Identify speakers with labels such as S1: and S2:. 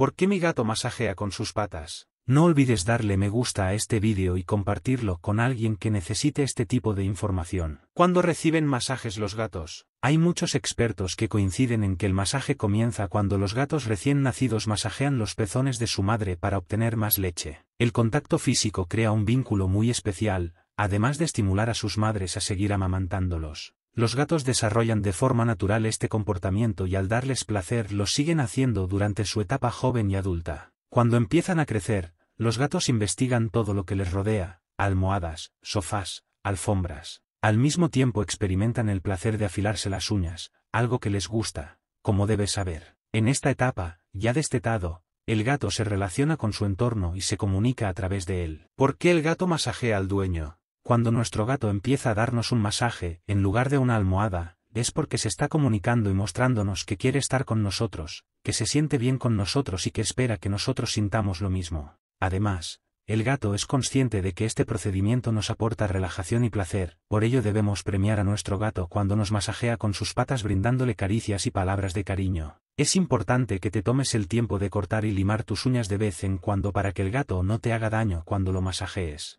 S1: ¿Por qué mi gato masajea con sus patas? No olvides darle me gusta a este vídeo y compartirlo con alguien que necesite este tipo de información. ¿Cuándo reciben masajes los gatos? Hay muchos expertos que coinciden en que el masaje comienza cuando los gatos recién nacidos masajean los pezones de su madre para obtener más leche. El contacto físico crea un vínculo muy especial, además de estimular a sus madres a seguir amamantándolos. Los gatos desarrollan de forma natural este comportamiento y al darles placer lo siguen haciendo durante su etapa joven y adulta. Cuando empiezan a crecer, los gatos investigan todo lo que les rodea, almohadas, sofás, alfombras. Al mismo tiempo experimentan el placer de afilarse las uñas, algo que les gusta, como debes saber. En esta etapa, ya destetado, el gato se relaciona con su entorno y se comunica a través de él. ¿Por qué el gato masajea al dueño? Cuando nuestro gato empieza a darnos un masaje, en lugar de una almohada, es porque se está comunicando y mostrándonos que quiere estar con nosotros, que se siente bien con nosotros y que espera que nosotros sintamos lo mismo. Además, el gato es consciente de que este procedimiento nos aporta relajación y placer, por ello debemos premiar a nuestro gato cuando nos masajea con sus patas brindándole caricias y palabras de cariño. Es importante que te tomes el tiempo de cortar y limar tus uñas de vez en cuando para que el gato no te haga daño cuando lo masajees.